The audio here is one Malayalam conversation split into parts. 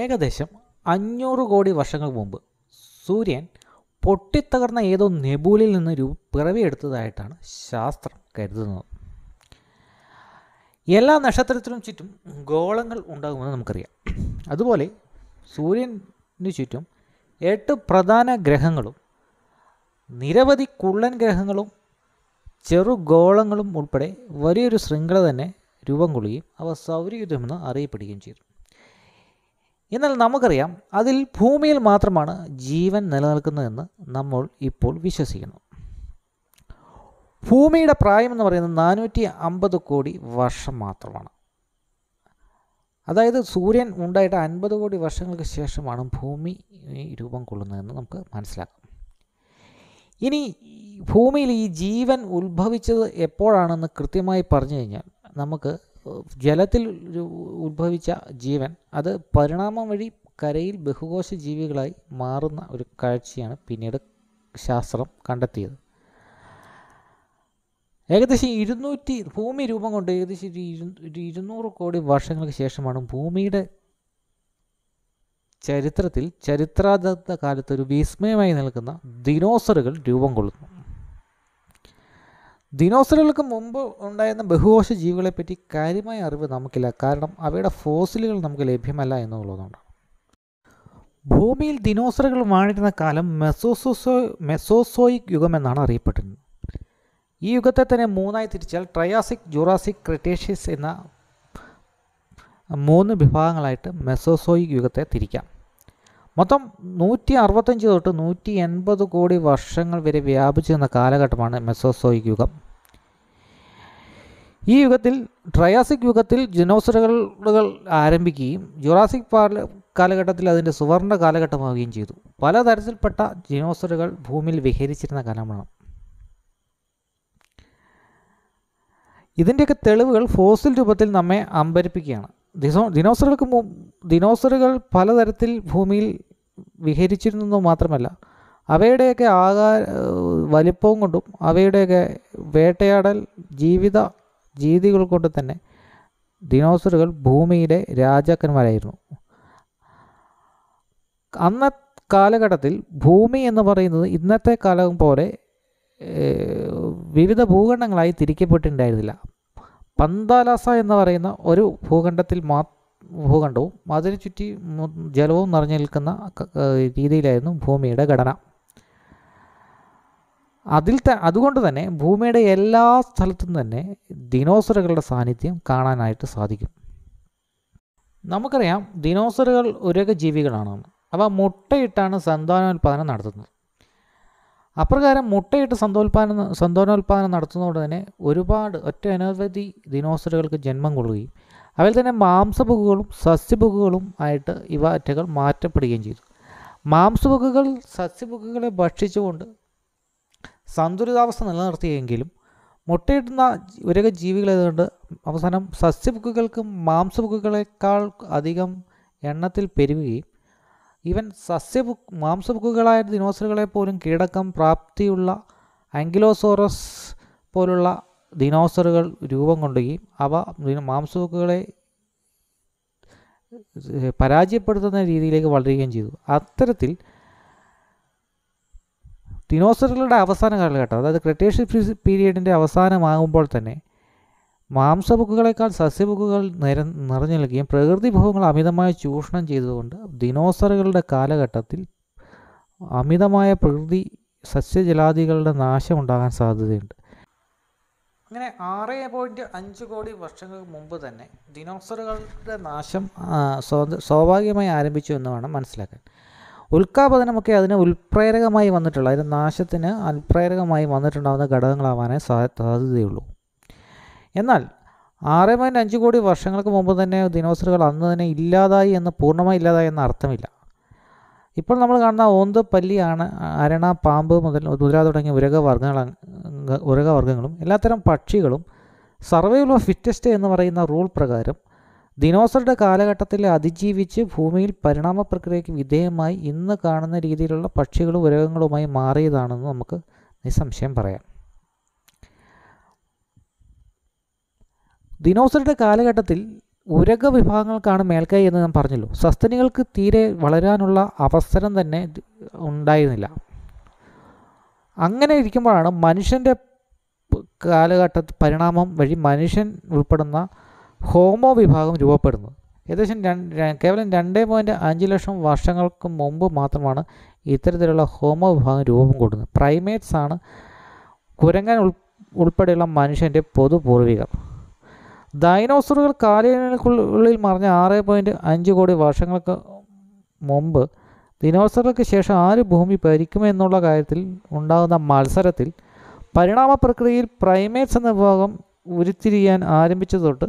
ഏകദേശം അഞ്ഞൂറ് കോടി വർഷങ്ങൾക്ക് മുമ്പ് സൂര്യൻ പൊട്ടിത്തകർന്ന ഏതോ നെബൂലിൽ നിന്ന് രൂപ പിറവിയെടുത്തതായിട്ടാണ് ശാസ്ത്രം കരുതുന്നത് എല്ലാ നക്ഷത്രത്തിനും ചുറ്റും ഗോളങ്ങൾ ഉണ്ടാകുമെന്ന് നമുക്കറിയാം അതുപോലെ സൂര്യന് ചുറ്റും എട്ട് പ്രധാന ഗ്രഹങ്ങളും നിരവധി കുള്ളൻ ഗ്രഹങ്ങളും ചെറു ഗോളങ്ങളും ഉൾപ്പെടെ വലിയൊരു ശൃംഖല തന്നെ രൂപം കൊള്ളുകയും അവ സൗരയുദ്ധമെന്ന് അറിയപ്പെടുകയും ചെയ്തു എന്നാൽ നമുക്കറിയാം അതിൽ ഭൂമിയിൽ മാത്രമാണ് ജീവൻ നിലനിൽക്കുന്നതെന്ന് നമ്മൾ ഇപ്പോൾ വിശ്വസിക്കുന്നു ഭൂമിയുടെ പ്രായം എന്ന് പറയുന്നത് നാനൂറ്റി അമ്പത് കോടി വർഷം മാത്രമാണ് അതായത് സൂര്യൻ ഉണ്ടായിട്ട് അൻപത് കോടി വർഷങ്ങൾക്ക് ശേഷമാണ് ഭൂമി രൂപം കൊള്ളുന്നതെന്ന് നമുക്ക് മനസ്സിലാക്കാം ഇനി ഭൂമിയിൽ ഈ ജീവൻ ഉത്ഭവിച്ചത് എപ്പോഴാണെന്ന് കൃത്യമായി പറഞ്ഞു കഴിഞ്ഞാൽ നമുക്ക് ജലത്തിൽ ഉത്ഭവിച്ച ജീവൻ അത് പരിണാമം വഴി കരയിൽ ബഹുകോശ ജീവികളായി മാറുന്ന ഒരു കാഴ്ചയാണ് പിന്നീട് ശാസ്ത്രം കണ്ടെത്തിയത് ഏകദേശം ഇരുന്നൂറ്റി ഭൂമി രൂപം കൊണ്ട് ഏകദേശം ഒരു ഇരുന്നൂറ് കോടി വർഷങ്ങൾക്ക് ശേഷമാണ് ഭൂമിയുടെ ചരിത്രത്തിൽ ചരിത്രാദത്ത കാലത്ത് ഒരു വിസ്മയമായി നിൽക്കുന്ന ദിനോസറുകൾ രൂപം കൊള്ളുന്നു ദിനോസറുകൾക്ക് മുമ്പ് ഉണ്ടായിരുന്ന ബഹുകോശ ജീവികളെപ്പറ്റി കാര്യമായ അറിവ് നമുക്കില്ല കാരണം അവയുടെ ഫോസിലുകൾ നമുക്ക് ലഭ്യമല്ല എന്നുള്ളതുകൊണ്ട് ഭൂമിയിൽ ദിനോസറുകൾ വാണിരുന്ന കാലം മെസോസോസോ മെസോസോയിക് എന്നാണ് അറിയപ്പെട്ടിരുന്നത് ഈ യുഗത്തെ തന്നെ മൂന്നായി തിരിച്ചാൽ ട്രയാസിക് ജുറാസിക് ക്രിട്ടേഷ്യസ് എന്ന മൂന്ന് വിഭാഗങ്ങളായിട്ട് മെസോസോയിക് യുഗത്തെ തിരിക്കാം മൊത്തം നൂറ്റി അറുപത്തഞ്ച് തൊട്ട് നൂറ്റി എൺപത് കോടി വർഷങ്ങൾ വരെ വ്യാപിച്ചു നിന്ന കാലഘട്ടമാണ് മെസോസോയിക് യുഗം ഈ യുഗത്തിൽ ട്രയാസിക് യുഗത്തിൽ ജിനോസറുകൾ ആരംഭിക്കുകയും ജുറാസിക് കാലഘട്ടത്തിൽ അതിൻ്റെ സുവർണ കാലഘട്ടമാവുകയും ചെയ്തു പലതരത്തിൽപ്പെട്ട ജിനോസറുകൾ ഭൂമിയിൽ വിഹരിച്ചിരുന്ന കാലമാണ് ഇതിൻ്റെയൊക്കെ തെളിവുകൾ ഫോസിൽ രൂപത്തിൽ നമ്മെ അമ്പരിപ്പിക്കുകയാണ് ദിനോ ദിനോസറുകൾക്ക് ദിനോസറുകൾ പലതരത്തിൽ ഭൂമിയിൽ വിഹരിച്ചിരുന്നു മാത്രമല്ല അവയുടെയൊക്കെ ആകാ വലിപ്പവും കൊണ്ടും അവയുടെയൊക്കെ വേട്ടയാടൽ ജീവിത രീതികൾ കൊണ്ട് തന്നെ ദിനോസറുകൾ ഭൂമിയിലെ രാജാക്കന്മാരായിരുന്നു അന്ന കാലഘട്ടത്തിൽ ഭൂമി എന്ന് പറയുന്നത് ഇന്നത്തെ കാലം പോലെ വിവിധ ഭൂഖണ്ഡങ്ങളായി തിരിക്കപ്പെട്ടിട്ടുണ്ടായിരുന്നില്ല പന്താലാസ എന്ന് പറയുന്ന ഒരു ഭൂഖണ്ഡത്തിൽ മാ ഭൂഖണ്ഡവും അതിനു ചുറ്റി ജലവും നിറഞ്ഞു നിൽക്കുന്ന രീതിയിലായിരുന്നു ഭൂമിയുടെ ഘടന അതിൽ ത അതുകൊണ്ട് തന്നെ ഭൂമിയുടെ എല്ലാ സ്ഥലത്തും തന്നെ ദിനോസറുകളുടെ സാന്നിധ്യം കാണാനായിട്ട് സാധിക്കും നമുക്കറിയാം ദിനോസറുകൾ ഒരൊക്കെ ജീവികളാണ് അവ മുട്ടയിട്ടാണ് സന്താനോൽപാദനം നടത്തുന്നത് അപ്രകാരം മുട്ടയിട്ട് സന്തോൽപാദനം സന്തോനോൽപാദനം നടത്തുന്നതുകൊണ്ട് തന്നെ ഒരുപാട് ഒറ്റ അനവധി ദിനോസറുകൾക്ക് ജന്മം കൊള്ളുകയും അവയിൽ തന്നെ മാംസബുക്കുകളും സസ്യബുക്കുകളും ആയിട്ട് ഇവ അറ്റകൾ മാറ്റപ്പെടുകയും ചെയ്തു മാംസബുക്കുകൾ സസ്യബുക്കുകളെ ഭക്ഷിച്ചുകൊണ്ട് സന്തുലിതാവസ്ഥ നിലനിർത്തിയെങ്കിലും മുട്ടയിടുന്ന ഉരക ജീവികളായതുകൊണ്ട് അവസാനം സസ്യബുക്കുകൾക്കും മാംസബുക്കുകളെക്കാൾ അധികം എണ്ണത്തിൽ പെരുകുകയും ഈവൻ സസ്യഭു മാംസഭുക്കുകളായ ദിനോസറുകളെ പോലും കീഴടക്കം പ്രാപ്തിയുള്ള ആങ്കിലോസോറസ് പോലുള്ള ദിനോസറുകൾ രൂപം കൊണ്ടുകയും അവ മാംസഭുക്കുകളെ പരാജയപ്പെടുത്തുന്ന രീതിയിലേക്ക് വളരുകയും ചെയ്തു അത്തരത്തിൽ ദിനോസറുകളുടെ അവസാന കാലഘട്ടം അതായത് ക്രിട്ടേഷ്യസ് പീരീഡിൻ്റെ അവസാനമാകുമ്പോൾ തന്നെ മാംസബുക്കുകളേക്കാൾ സസ്യബുക്കുകൾ നിര നിറഞ്ഞു നൽകുകയും പ്രകൃതി വിഭവങ്ങൾ അമിതമായി ചൂഷണം ചെയ്തതുകൊണ്ട് ദിനോസറുകളുടെ കാലഘട്ടത്തിൽ അമിതമായ പ്രകൃതി സസ്യജലാദികളുടെ നാശം ഉണ്ടാകാൻ സാധ്യതയുണ്ട് അങ്ങനെ ആറ് പോയിൻ്റ് അഞ്ച് കോടി വർഷങ്ങൾക്ക് മുമ്പ് തന്നെ ദിനോസറുകളുടെ നാശം സ്വാഭാവികമായി ആരംഭിച്ചു എന്ന് വേണം മനസ്സിലാക്കാൻ ഉൽക്കാപതനമൊക്കെ അതിന് ഉൽപ്രേരകമായി വന്നിട്ടുള്ള അതിന് നാശത്തിന് അനുപ്രേരകമായി വന്നിട്ടുണ്ടാകുന്ന ഘടകങ്ങളാവാനേ സാധ്യതയുള്ളൂ എന്നാൽ ആറ് പോയിൻറ്റ് അഞ്ച് കോടി വർഷങ്ങൾക്ക് മുമ്പ് തന്നെ ദിനോസറുകൾ അന്ന് തന്നെ ഇല്ലാതായി എന്ന് പൂർണ്ണമായി ഇല്ലാതായി എന്ന അർത്ഥമില്ല ഇപ്പോൾ നമ്മൾ കാണുന്ന ഓന്ത് പല്ലിയാണ് അരണ പാമ്പ് മുതൽ മുതല തുടങ്ങിയ ഉരകവർഗങ്ങൾ ഉരകവർഗങ്ങളും എല്ലാത്തരം പക്ഷികളും സർവൈവൽ ഓഫ് ഫിറ്റസ്റ്റ് എന്ന് പറയുന്ന റൂൾ പ്രകാരം ദിനോസറുടെ കാലഘട്ടത്തിൽ അതിജീവിച്ച് ഭൂമിയിൽ പരിണാമ പ്രക്രിയയ്ക്ക് വിധേയമായി ഇന്ന് കാണുന്ന രീതിയിലുള്ള പക്ഷികളും ഉരകങ്ങളുമായി മാറിയതാണെന്ന് നമുക്ക് നിസ്സംശയം പറയാം ദിനോസറുടെ കാലഘട്ടത്തിൽ ഉരക വിഭാഗങ്ങൾക്കാണ് മേൽക്കൈ എന്ന് ഞാൻ പറഞ്ഞല്ലോ സസ്തനികൾക്ക് തീരെ വളരാനുള്ള അവസരം തന്നെ ഉണ്ടായിരുന്നില്ല അങ്ങനെ ഇരിക്കുമ്പോഴാണ് മനുഷ്യൻ്റെ കാലഘട്ട പരിണാമം വഴി മനുഷ്യൻ ഉൾപ്പെടുന്ന ഹോമോ വിഭാഗം രൂപപ്പെടുന്നത് ഏകദേശം കേവലം രണ്ട് പോയിൻറ്റ് അഞ്ച് ലക്ഷം വർഷങ്ങൾക്ക് മുമ്പ് മാത്രമാണ് ഇത്തരത്തിലുള്ള ഹോമോ വിഭാഗം രൂപം കൊടുക്കുന്നത് പ്രൈമേറ്റ്സ് ആണ് കുരങ്ങൻ ഉൾപ്പെടെയുള്ള മനുഷ്യൻ്റെ പൊതുപൂർവികർ ഡൈനോസറുകൾ കാലയളവിനുള്ളിൽ മറിഞ്ഞ ആറ് പോയിൻ്റ് അഞ്ച് കോടി വർഷങ്ങൾക്ക് മുമ്പ് ദിനോസറുകൾക്ക് ശേഷം ആര് ഭൂമി ഭരിക്കുമെന്നുള്ള കാര്യത്തിൽ ഉണ്ടാകുന്ന മത്സരത്തിൽ പരിണാമ പ്രക്രിയയിൽ പ്രൈമേറ്റ്സ് എന്ന വിഭാഗം ഉരുത്തിരിയാൻ ആരംഭിച്ചതൊട്ട്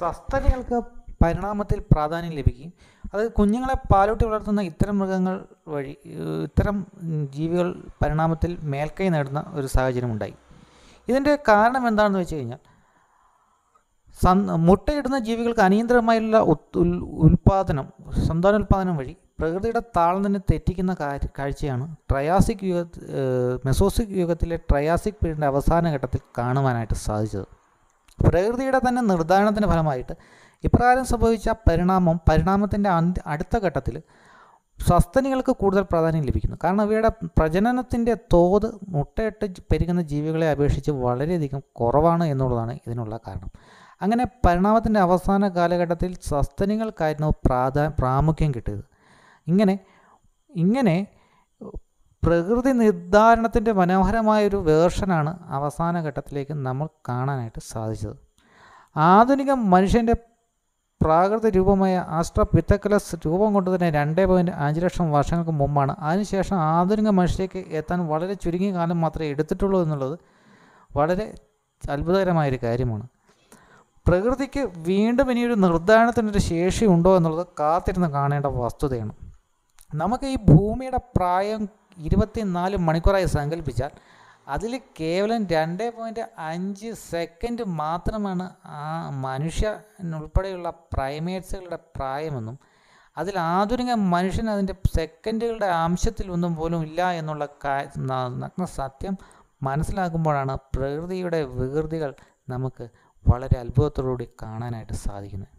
സസ്തനികൾക്ക് പരിണാമത്തിൽ പ്രാധാന്യം ലഭിക്കുകയും അത് കുഞ്ഞുങ്ങളെ പാലൂട്ടി വളർത്തുന്ന ഇത്തരം മൃഗങ്ങൾ വഴി ഇത്തരം ജീവികൾ പരിണാമത്തിൽ മേൽക്കൈ നേടുന്ന ഒരു സാഹചര്യം ഉണ്ടായി ഇതിൻ്റെ കാരണം എന്താണെന്ന് വെച്ച് കഴിഞ്ഞാൽ മുട്ടയിടുന്ന ജീവികൾക്ക് അനിയന്ത്രിതമായുള്ള ഉൽപാദനം സന്താനോൽപാദനം വഴി പ്രകൃതിയുടെ തന്നെ തെറ്റിക്കുന്ന കാഴ്ചയാണ് ട്രയാസിക് യുഗ മെസോസിക് യുഗത്തിലെ ട്രയാസിക് പീരീഡിൻ്റെ അവസാന ഘട്ടത്തിൽ കാണുവാനായിട്ട് സാധിച്ചത് പ്രകൃതിയുടെ തന്നെ നിർദ്ധാരണത്തിൻ്റെ ഫലമായിട്ട് ഇപ്രകാരം സംഭവിച്ച പരിണാമം പരിണാമത്തിൻ്റെ അടുത്ത ഘട്ടത്തിൽ സസ്തനികൾക്ക് കൂടുതൽ പ്രാധാന്യം ലഭിക്കുന്നു കാരണം ഇവയുടെ പ്രജനനത്തിൻ്റെ തോത് മുട്ടയിട്ട് പെരുകുന്ന ജീവികളെ അപേക്ഷിച്ച് വളരെയധികം കുറവാണ് എന്നുള്ളതാണ് ഇതിനുള്ള കാരണം അങ്ങനെ പരിണാമത്തിൻ്റെ അവസാന കാലഘട്ടത്തിൽ സസ്തനികൾക്കായിരുന്നു പ്രാധാ പ്രാമുഖ്യം കിട്ടിയത് ഇങ്ങനെ ഇങ്ങനെ പ്രകൃതി നിർദ്ധാരണത്തിൻ്റെ മനോഹരമായൊരു വേർഷനാണ് അവസാന ഘട്ടത്തിലേക്ക് നമ്മൾ കാണാനായിട്ട് സാധിച്ചത് ആധുനിക മനുഷ്യൻ്റെ പ്രാകൃത രൂപമായ ആസ്ട്രപിത്തക്കലസ് രൂപം കൊണ്ട് തന്നെ രണ്ട് പോയിൻറ്റ് അഞ്ച് ലക്ഷം വർഷങ്ങൾക്ക് മുമ്പാണ് അതിനുശേഷം ആധുനിക മനുഷ്യലേക്ക് എത്താൻ വളരെ ചുരുങ്ങിയ കാലം മാത്രമേ എടുത്തിട്ടുള്ളൂ എന്നുള്ളത് വളരെ അത്ഭുതകരമായൊരു കാര്യമാണ് പ്രകൃതിക്ക് വീണ്ടും ഇനിയൊരു നിർദ്ധാരണത്തിനൊരു ശേഷി ഉണ്ടോ എന്നുള്ളത് കാത്തിരുന്ന് കാണേണ്ട വസ്തുതയാണ് നമുക്ക് ഈ ഭൂമിയുടെ പ്രായം ഇരുപത്തിനാല് മണിക്കൂറായി സങ്കല്പിച്ചാൽ അതിൽ കേവലം രണ്ട് പോയിൻറ്റ് അഞ്ച് സെക്കൻഡ് മാത്രമാണ് ആ മനുഷ്യനുൾപ്പെടെയുള്ള പ്രൈമേറ്റ്സുകളുടെ പ്രായമെന്നും അതിൽ ആധുനിക മനുഷ്യൻ അതിൻ്റെ സെക്കൻഡുകളുടെ അംശത്തിൽ ഒന്നും പോലും ഇല്ല എന്നുള്ള നഗ്ന സത്യം മനസ്സിലാക്കുമ്പോഴാണ് പ്രകൃതിയുടെ വികൃതികൾ നമുക്ക് വളരെ അത്ഭുതത്തോടുകൂടി കാണാനായിട്ട് സാധിക്കുന്നത്